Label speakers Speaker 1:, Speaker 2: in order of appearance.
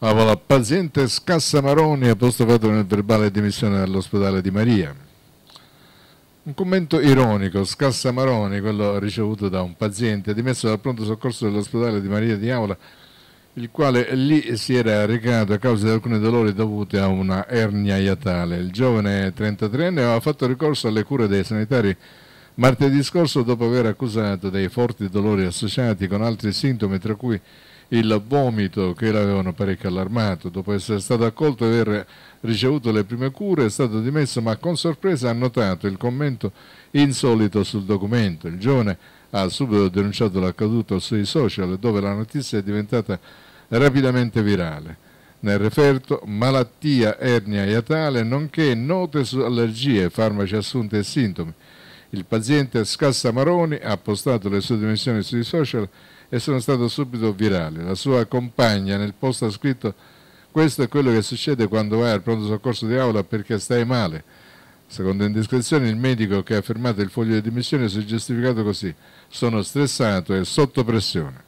Speaker 1: Avola, paziente Scassamaroni, foto nel verbale di dimissione all'ospedale di Maria. Un commento ironico, Scassamaroni, quello ricevuto da un paziente dimesso dal pronto soccorso dell'ospedale di Maria di Avola, il quale lì si era recato a causa di alcuni dolori dovuti a una ernia iatale. Il giovane 33enne aveva fatto ricorso alle cure dei sanitari martedì scorso dopo aver accusato dei forti dolori associati con altri sintomi, tra cui il vomito che l'avevano parecchio allarmato. Dopo essere stato accolto e aver ricevuto le prime cure è stato dimesso ma con sorpresa ha notato il commento insolito sul documento. Il giovane ha subito denunciato l'accaduto sui social dove la notizia è diventata rapidamente virale. Nel referto malattia ernia iatale nonché note su allergie, farmaci assunti e sintomi. Il paziente Scassamaroni ha postato le sue dimensioni sui social e sono stato subito virale. La sua compagna nel post ha scritto questo è quello che succede quando vai al pronto soccorso di aula perché stai male. Secondo indiscrezioni il medico che ha firmato il foglio di dimissione si è giustificato così sono stressato e sotto pressione.